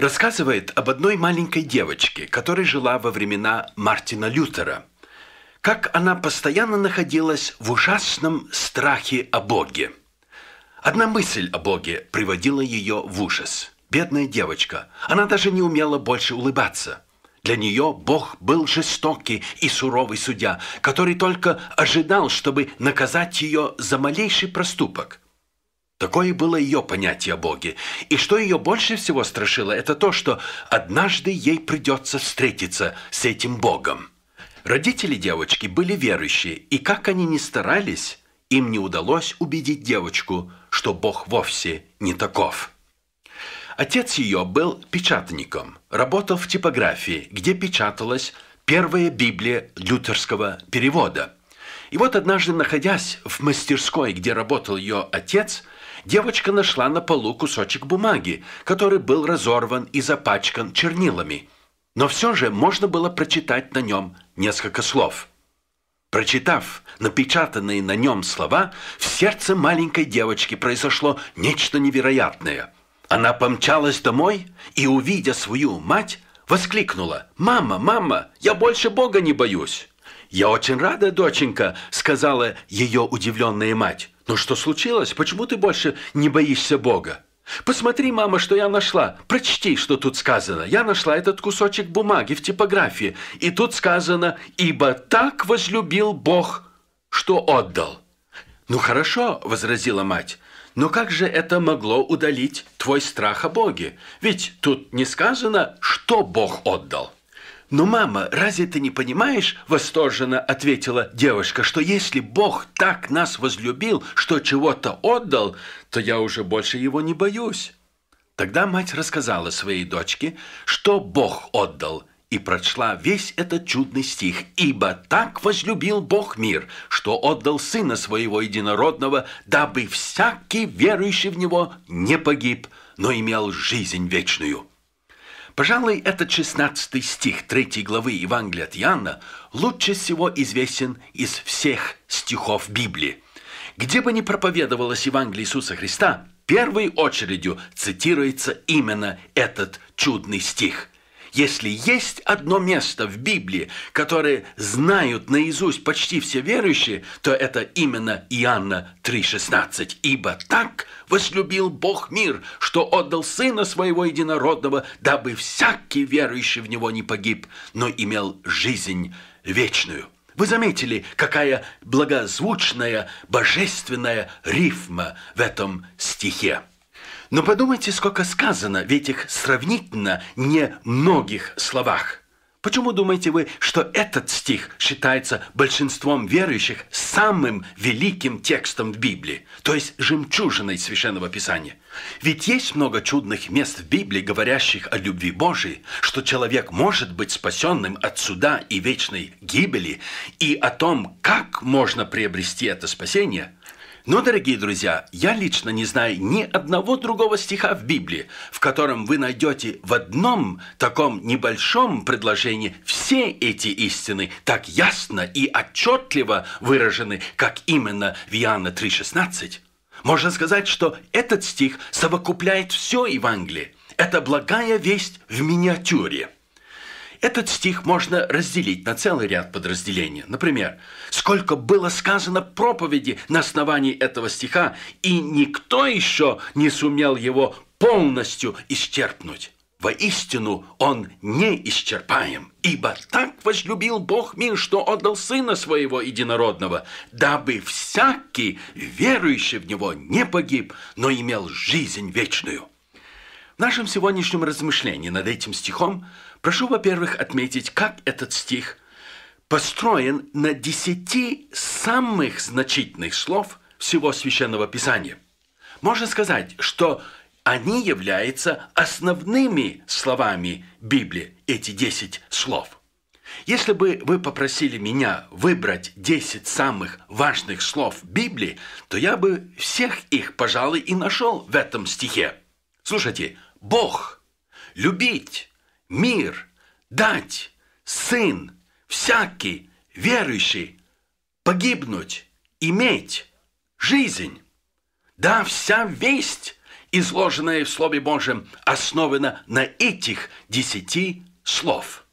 рассказывает об одной маленькой девочке, которая жила во времена Мартина Лютера. Как она постоянно находилась в ужасном страхе о Боге. Одна мысль о Боге приводила ее в ужас. Бедная девочка, она даже не умела больше улыбаться. Для нее Бог был жестокий и суровый судья, который только ожидал, чтобы наказать ее за малейший проступок – Такое было ее понятие о Боге. И что ее больше всего страшило, это то, что однажды ей придется встретиться с этим Богом. Родители девочки были верующие, и как они ни старались, им не удалось убедить девочку, что Бог вовсе не таков. Отец ее был печатником, работал в типографии, где печаталась первая Библия лютерского перевода. И вот однажды, находясь в мастерской, где работал ее отец – девочка нашла на полу кусочек бумаги, который был разорван и запачкан чернилами. Но все же можно было прочитать на нем несколько слов. Прочитав напечатанные на нем слова, в сердце маленькой девочки произошло нечто невероятное. Она помчалась домой и, увидя свою мать, воскликнула «Мама, мама, я больше Бога не боюсь!» «Я очень рада, доченька», — сказала ее удивленная мать. Но что случилось? Почему ты больше не боишься Бога?» «Посмотри, мама, что я нашла. Прочти, что тут сказано. Я нашла этот кусочек бумаги в типографии. И тут сказано, ибо так возлюбил Бог, что отдал». «Ну хорошо», — возразила мать. «Но как же это могло удалить твой страх о Боге? Ведь тут не сказано, что Бог отдал». «Но, мама, разве ты не понимаешь, — восторженно ответила девушка, — что если Бог так нас возлюбил, что чего-то отдал, то я уже больше его не боюсь». Тогда мать рассказала своей дочке, что Бог отдал, и прочла весь этот чудный стих. «Ибо так возлюбил Бог мир, что отдал Сына Своего Единородного, дабы всякий верующий в Него не погиб, но имел жизнь вечную». Пожалуй, этот 16 стих 3 главы Евангелия от Иоанна лучше всего известен из всех стихов Библии. Где бы ни проповедовалось Евангелие Иисуса Христа, первой очередью цитируется именно этот чудный стих – если есть одно место в Библии, которое знают наизусть почти все верующие, то это именно Иоанна 3,16. «Ибо так возлюбил Бог мир, что отдал Сына Своего Единородного, дабы всякий верующий в Него не погиб, но имел жизнь вечную». Вы заметили, какая благозвучная, божественная рифма в этом стихе? Но подумайте, сколько сказано в этих сравнительно немногих словах. Почему думаете вы, что этот стих считается большинством верующих самым великим текстом в Библии, то есть жемчужиной Священного Писания? Ведь есть много чудных мест в Библии, говорящих о любви Божией, что человек может быть спасенным от суда и вечной гибели, и о том, как можно приобрести это спасение – но, ну, дорогие друзья, я лично не знаю ни одного другого стиха в Библии, в котором вы найдете в одном таком небольшом предложении все эти истины так ясно и отчетливо выражены, как именно в Иоанна 3,16. Можно сказать, что этот стих совокупляет все Евангелие. Это благая весть в миниатюре. Этот стих можно разделить на целый ряд подразделений. Например, сколько было сказано проповеди на основании этого стиха, и никто еще не сумел его полностью исчерпнуть. Воистину он неисчерпаем, ибо так возлюбил Бог мир, что отдал Сына Своего Единородного, дабы всякий, верующий в Него, не погиб, но имел жизнь вечную. В нашем сегодняшнем размышлении над этим стихом прошу, во-первых, отметить, как этот стих построен на десяти самых значительных слов всего Священного Писания. Можно сказать, что они являются основными словами Библии, эти десять слов. Если бы вы попросили меня выбрать 10 самых важных слов Библии, то я бы всех их, пожалуй, и нашел в этом стихе. Слушайте, Бог, любить, мир, дать, сын, всякий верующий, погибнуть, иметь жизнь. Да, вся весть, изложенная в Слове Божьем, основана на этих десяти слов.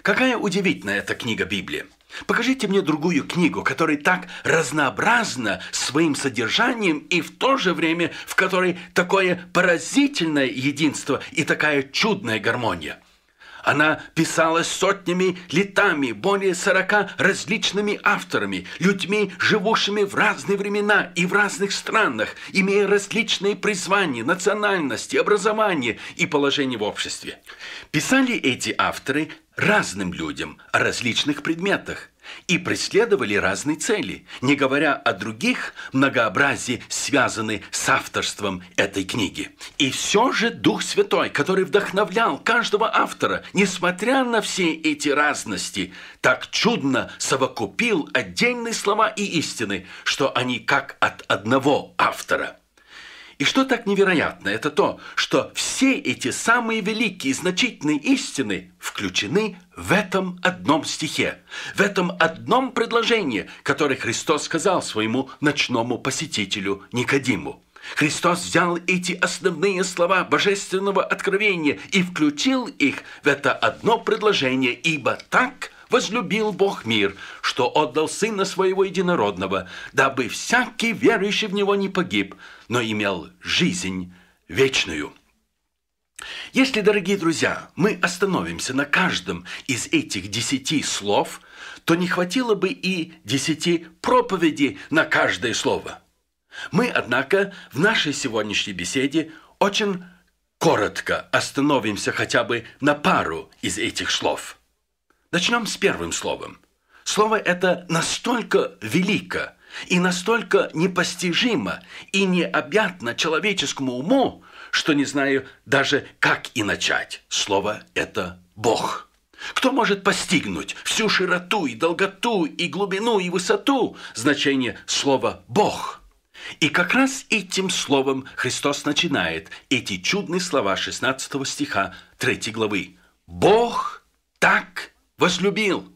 Какая удивительная эта книга Библии! Покажите мне другую книгу, которая так разнообразна своим содержанием и в то же время, в которой такое поразительное единство и такая чудная гармония. Она писалась сотнями летами, более сорока различными авторами, людьми, живущими в разные времена и в разных странах, имея различные призвания, национальности, образование и положение в обществе. Писали эти авторы разным людям о различных предметах и преследовали разные цели, не говоря о других многообразии, связанные с авторством этой книги. И все же Дух Святой, который вдохновлял каждого автора, несмотря на все эти разности, так чудно совокупил отдельные слова и истины, что они как от одного автора. И что так невероятно, это то, что все эти самые великие и значительные истины включены в этом одном стихе, в этом одном предложении, которое Христос сказал своему ночному посетителю Никодиму. Христос взял эти основные слова божественного откровения и включил их в это одно предложение, ибо так возлюбил Бог мир, что отдал Сына Своего Единородного, дабы всякий верующий в Него не погиб, но имел жизнь вечную. Если, дорогие друзья, мы остановимся на каждом из этих десяти слов, то не хватило бы и десяти проповедей на каждое слово. Мы, однако, в нашей сегодняшней беседе очень коротко остановимся хотя бы на пару из этих слов. Начнем с первым словом. Слово это настолько велико, и настолько непостижимо и необъятно человеческому уму, что не знаю даже, как и начать. Слово это «Бог». Кто может постигнуть всю широту и долготу и глубину и высоту значения слова «Бог»? И как раз этим словом Христос начинает эти чудные слова 16 стиха 3 главы. «Бог так возлюбил».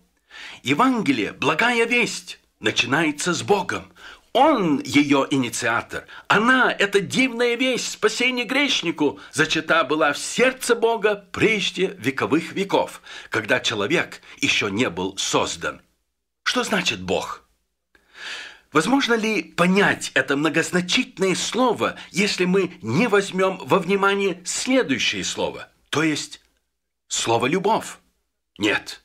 Евангелие – благая весть, начинается с Богом. Он ее инициатор. Она, эта дивная вещь, спасение грешнику, зачата была в сердце Бога прежде вековых веков, когда человек еще не был создан. Что значит Бог? Возможно ли понять это многозначительное слово, если мы не возьмем во внимание следующее слово, то есть слово «любовь»? Нет.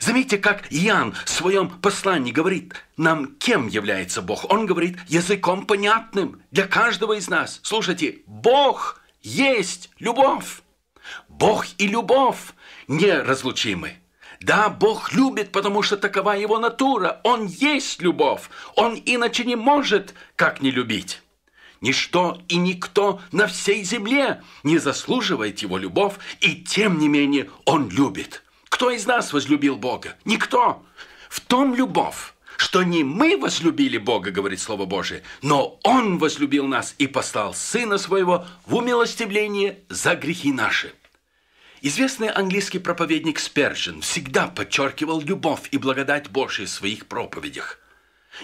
Заметьте, как Иоанн в своем послании говорит нам, кем является Бог. Он говорит языком понятным для каждого из нас. Слушайте, Бог есть любовь. Бог и любовь неразлучимы. Да, Бог любит, потому что такова его натура. Он есть любовь. Он иначе не может, как не любить. Ничто и никто на всей земле не заслуживает его любовь, и тем не менее он любит. Кто из нас возлюбил Бога? Никто. В том любовь, что не мы возлюбили Бога, говорит Слово Божие, но Он возлюбил нас и послал Сына Своего в умилостивление за грехи наши. Известный английский проповедник Сперджин всегда подчеркивал любовь и благодать Божию в своих проповедях.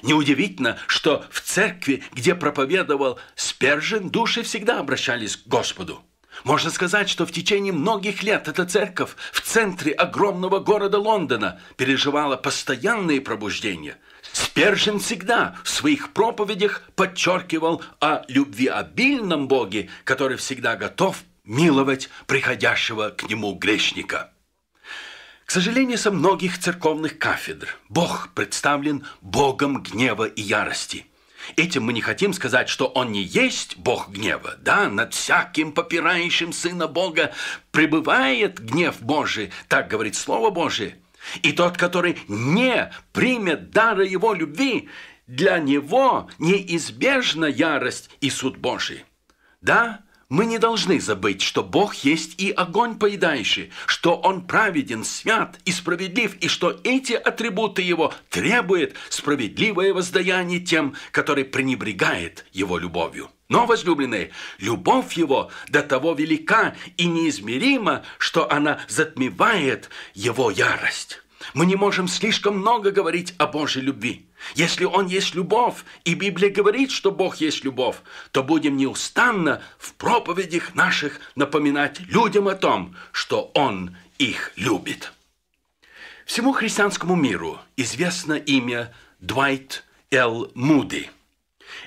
Неудивительно, что в церкви, где проповедовал Спержин, души всегда обращались к Господу – можно сказать, что в течение многих лет эта церковь в центре огромного города Лондона переживала постоянные пробуждения. Спержин всегда в своих проповедях подчеркивал о любви обильном Боге, который всегда готов миловать приходящего к нему грешника. К сожалению, со многих церковных кафедр Бог представлен Богом гнева и ярости – Этим мы не хотим сказать, что он не есть Бог гнева. Да, над всяким попирающим Сына Бога пребывает гнев Божий, так говорит Слово Божие. И тот, который не примет дара его любви, для него неизбежна ярость и суд Божий. Да, мы не должны забыть, что Бог есть и огонь поедающий, что Он праведен, свят и справедлив, и что эти атрибуты Его требует справедливое воздаяние тем, который пренебрегает Его любовью. Но, возлюбленные, любовь Его до того велика и неизмерима, что она затмевает Его ярость. Мы не можем слишком много говорить о Божьей любви. Если Он есть любовь, и Библия говорит, что Бог есть любовь, то будем неустанно в проповедях наших напоминать людям о том, что Он их любит. Всему христианскому миру известно имя Дуайт Л. Муди.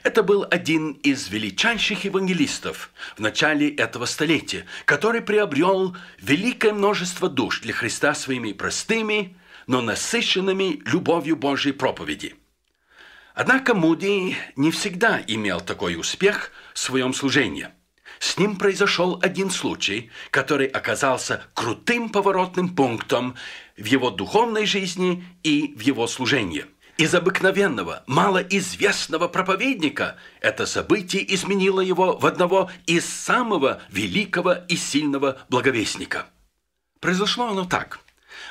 Это был один из величайших евангелистов в начале этого столетия, который приобрел великое множество душ для Христа своими простыми, но насыщенными любовью Божьей проповеди. Однако Муди не всегда имел такой успех в своем служении. С ним произошел один случай, который оказался крутым поворотным пунктом в его духовной жизни и в его служении. Из обыкновенного, малоизвестного проповедника это событие изменило его в одного из самого великого и сильного благовестника. Произошло оно так –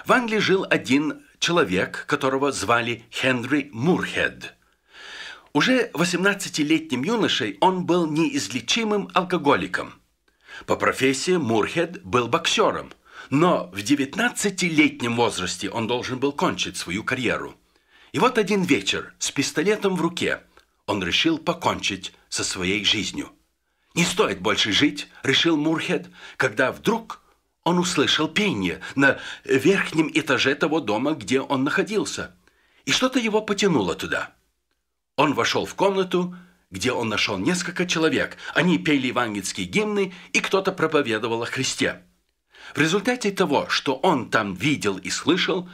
в Англии жил один человек, которого звали Хенри Мурхед. Уже 18-летним юношей он был неизлечимым алкоголиком. По профессии Мурхед был боксером, но в 19-летнем возрасте он должен был кончить свою карьеру. И вот один вечер с пистолетом в руке он решил покончить со своей жизнью. «Не стоит больше жить», — решил Мурхед, когда вдруг он услышал пение на верхнем этаже того дома, где он находился, и что-то его потянуло туда. Он вошел в комнату, где он нашел несколько человек. Они пели евангельские гимны, и кто-то проповедовал о Христе. В результате того, что он там видел и слышал,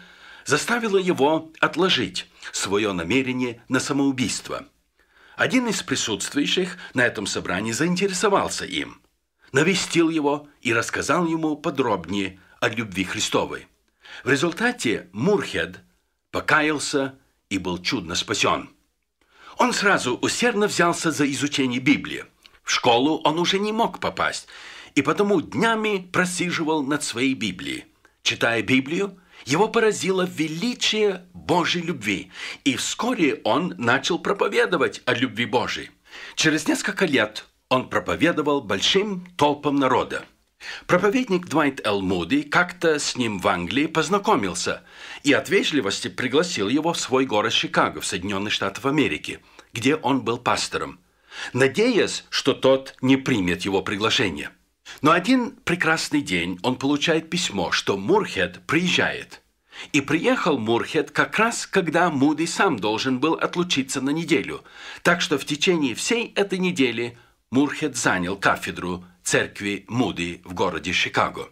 заставило его отложить свое намерение на самоубийство. Один из присутствующих на этом собрании заинтересовался им навестил его и рассказал ему подробнее о любви Христовой. В результате Мурхед покаялся и был чудно спасен. Он сразу усердно взялся за изучение Библии. В школу он уже не мог попасть, и потому днями просиживал над своей Библией. Читая Библию, его поразило величие Божьей любви, и вскоре он начал проповедовать о любви Божьей. Через несколько лет он проповедовал большим толпам народа. Проповедник Двайт Эл Муди как-то с ним в Англии познакомился и от вежливости пригласил его в свой город Чикаго в Соединенных Штатах Америки, где он был пастором, надеясь, что тот не примет его приглашение. Но один прекрасный день он получает письмо, что Мурхед приезжает. И приехал Мурхед как раз, когда Муди сам должен был отлучиться на неделю. Так что в течение всей этой недели – Мурхет занял кафедру церкви Муди в городе Чикаго.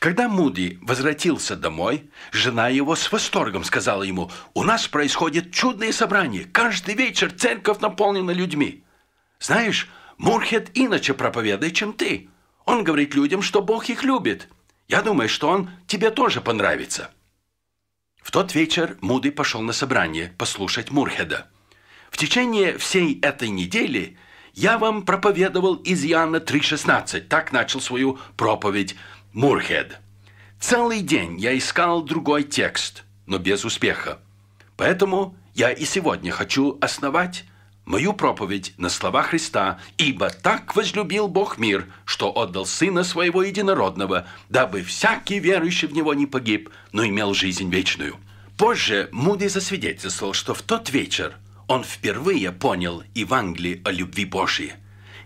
Когда Муди возвратился домой, жена его с восторгом сказала ему, «У нас происходит чудные собрания. Каждый вечер церковь наполнена людьми. Знаешь, Мурхет иначе проповедует, чем ты. Он говорит людям, что Бог их любит. Я думаю, что он тебе тоже понравится». В тот вечер Муди пошел на собрание послушать Мурхеда. В течение всей этой недели – я вам проповедовал из Иоанна 3.16. Так начал свою проповедь Мурхед. Целый день я искал другой текст, но без успеха. Поэтому я и сегодня хочу основать мою проповедь на слова Христа, ибо так возлюбил Бог мир, что отдал Сына Своего Единородного, дабы всякий верующий в Него не погиб, но имел жизнь вечную». Позже Муди засвидетельствовал, что в тот вечер он впервые понял Евангелие о любви Божьей.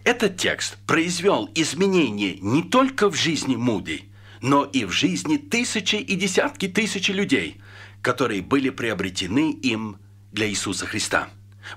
Этот текст произвел изменения не только в жизни Муди, но и в жизни тысячи и десятки тысяч людей, которые были приобретены им для Иисуса Христа.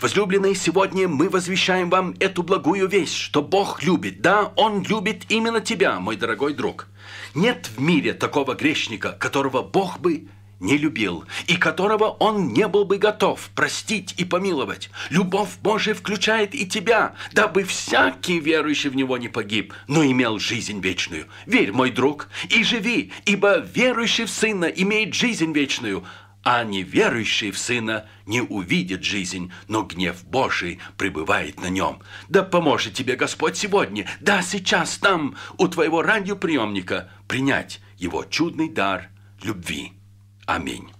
Возлюбленные, сегодня мы возвещаем вам эту благую вещь, что Бог любит. Да, Он любит именно тебя, мой дорогой друг. Нет в мире такого грешника, которого Бог бы не любил, и которого он не был бы готов простить и помиловать. Любовь Божия включает и тебя, дабы всякий верующий в Него не погиб, но имел жизнь вечную. Верь, мой друг, и живи, ибо верующий в Сына имеет жизнь вечную, а неверующий в Сына не увидит жизнь, но гнев Божий пребывает на нем. Да поможет тебе Господь сегодня, да сейчас там, у твоего радиоприемника, принять его чудный дар любви. Аминь.